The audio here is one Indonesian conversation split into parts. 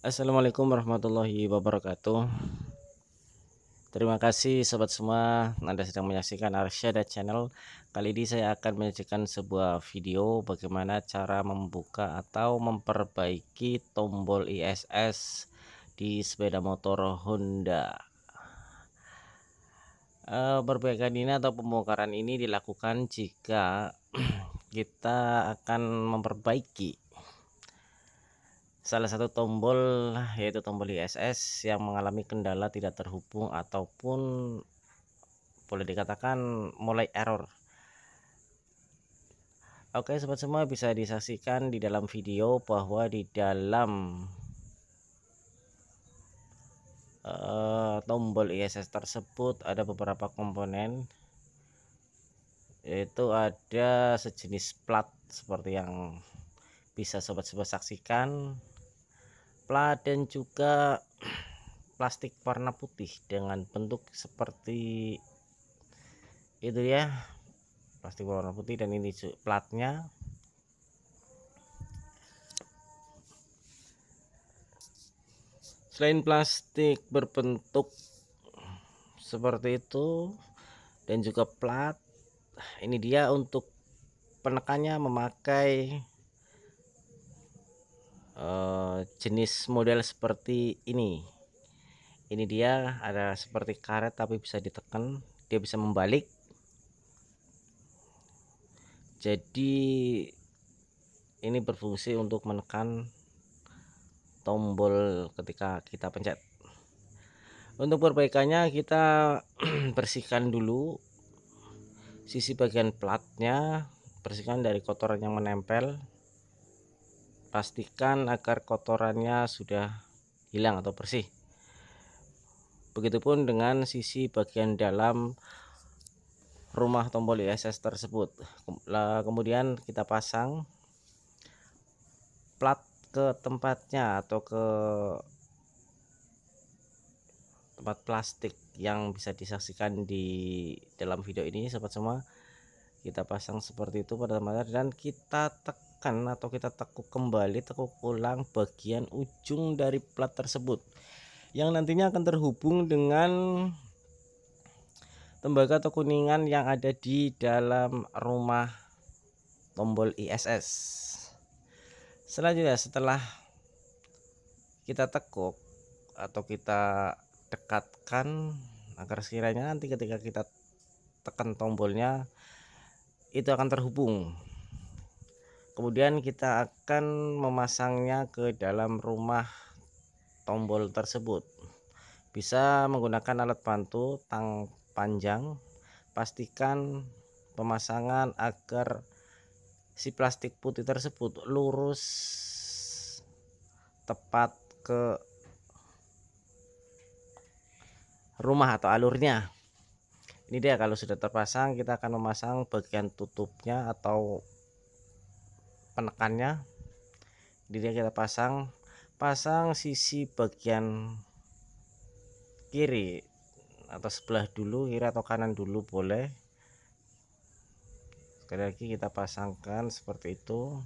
Assalamualaikum warahmatullahi wabarakatuh Terima kasih sobat semua Anda sedang menyaksikan Arsyada Channel Kali ini saya akan menyajikan sebuah video Bagaimana cara membuka atau memperbaiki tombol ISS Di sepeda motor Honda eh, Perbaikan ini atau pembongkaran ini dilakukan jika Kita akan memperbaiki salah satu tombol yaitu tombol ISS yang mengalami kendala tidak terhubung ataupun boleh dikatakan mulai error Oke sobat semua bisa disaksikan di dalam video bahwa di dalam uh, tombol ISS tersebut ada beberapa komponen yaitu ada sejenis plat seperti yang bisa sobat-sobat saksikan dan juga plastik warna putih dengan bentuk seperti itu ya plastik warna putih dan ini platnya selain plastik berbentuk seperti itu dan juga plat ini dia untuk penekannya memakai Eh, jenis model seperti ini ini dia ada seperti karet tapi bisa ditekan dia bisa membalik jadi ini berfungsi untuk menekan tombol ketika kita pencet untuk perbaikannya kita bersihkan dulu sisi bagian platnya bersihkan dari kotoran yang menempel pastikan agar kotorannya sudah hilang atau bersih begitupun dengan sisi bagian dalam rumah tombol ISS tersebut kemudian kita pasang plat ke tempatnya atau ke tempat plastik yang bisa disaksikan di dalam video ini sobat semua kita pasang seperti itu pada tempatnya dan kita tekan tekan atau kita tekuk kembali tekuk ulang bagian ujung dari plat tersebut yang nantinya akan terhubung dengan tembaga atau kuningan yang ada di dalam rumah tombol ISS selanjutnya setelah kita tekuk atau kita dekatkan agar sekiranya nanti ketika kita tekan tombolnya itu akan terhubung kemudian kita akan memasangnya ke dalam rumah tombol tersebut bisa menggunakan alat bantu tang panjang pastikan pemasangan agar si plastik putih tersebut lurus tepat ke rumah atau alurnya ini dia kalau sudah terpasang kita akan memasang bagian tutupnya atau penekannya jadi kita pasang pasang sisi bagian kiri atau sebelah dulu kiri atau kanan dulu boleh sekali lagi kita pasangkan seperti itu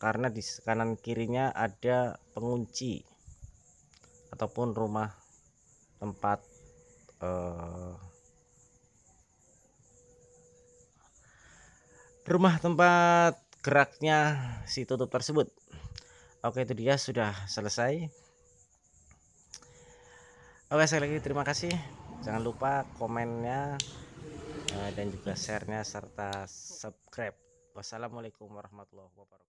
karena di kanan kirinya ada pengunci ataupun rumah tempat eh, rumah tempat geraknya si tutup tersebut oke itu dia sudah selesai oke sekali lagi terima kasih jangan lupa komennya eh, dan juga sharenya serta subscribe wassalamualaikum warahmatullahi wabarakatuh